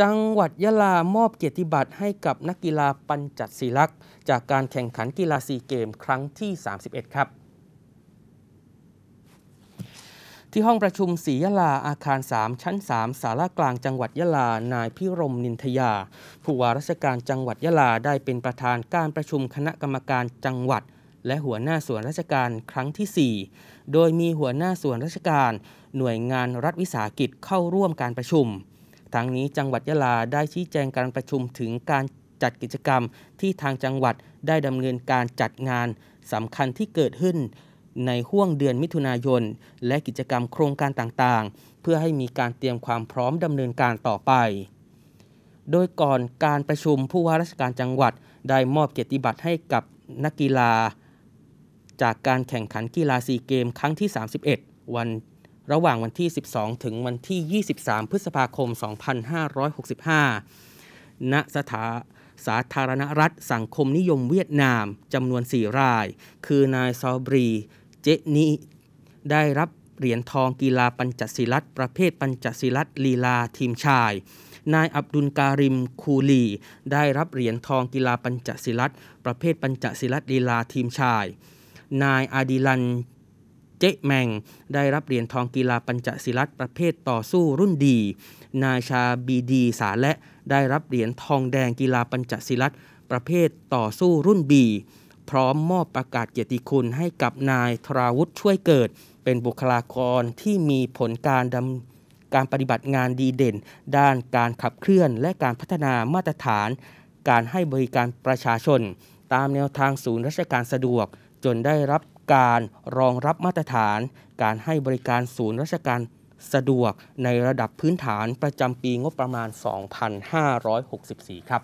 จังหวัดยะลามอบเกียรติบัตรให้กับนักกีฬาปัญจัดศิลักษ์จากการแข่งขันกีฬาซีเกมครั้งที่ 31 ครับ ที่ห้องประชุมศรียะลาอาคาร 3 ชั้น3สารากลางจังหวัดยะลานายพิรมนินทยาผู้ว่าราชการจังหวัดยะลาได้เป็นประธานการประชุมคณะกรรมการจังหวัดและหัวหน้าส่วนราชการครั้งที่ 4 โดยมีหัวหน้าส่วนราชการ หน่วยงานรัฐวิสาหกิจเข้าร่วมการประชุมทั้งนี้จังหวัดยะลาได้ชี้แจงการประชุมถึงการจัดกิจกรรมที่ทางจังหวัดได้ดำเนินการจัดงานสำคัญที่เกิดขึ้นในห่วงเดือนมิถุนายนและกิจกรรมโครงการต่างๆ เพื่อให้มีการเตรียมความพร้อมดำเนินการต่อไป โดยก่อนการประชุมผู้ว่าราชการจังหวัดได้มอบเกียรติบัตรให้กับนักกีฬา จากการแข่งขันกีฬาซีเกมครั้งที่ 31 วันระหว่างวันที่ 12 ถึงวันที่ 23 พฤษภาคม 2565 ณ สถาสาธารณรัฐ สังคมนิยมเวียดนาม จำนวน 4 ราย คือ นายซอบรี เจนี ได้รับ เหรียญทองกีฬาปัญจศิลัต ประเภทปัญจศิลัตลีลาทีมชาย นายอับดุลการิมคูลี ได้รับเหรียญทองกีฬาปัญจศิลัตประเภทปัญจศิลัตลีลาทีมชาย นายอาดิลันเจ๊แมงได้รับเหรียญทองกีฬาปัญจศิลัตประเภทต่อสู้รุ่นดี นาชาบีดีสาและได้รับเหรียญทองแดงกีฬาปัญจศิลัตประเภทต่อสู้รุ่นบี พร้อมมอบประกาศเกียรติคุณให้กับนายทราวุฒิช่วยเกิด เป็นบุคลากรที่มีผลการดำการปฏิบัติงานดีเด่น ด้านการขับเคลื่อนและการพัฒนามาตรฐาน การให้บริการประชาชน ตามแนวทางศูนย์ราชการสะดวกจนได้รับการรองรับมาตรฐานการให้บริการศูนย์ราชการสะดวกในระดับพื้นฐานประจำปีงบประมาณ 2,564 ครับ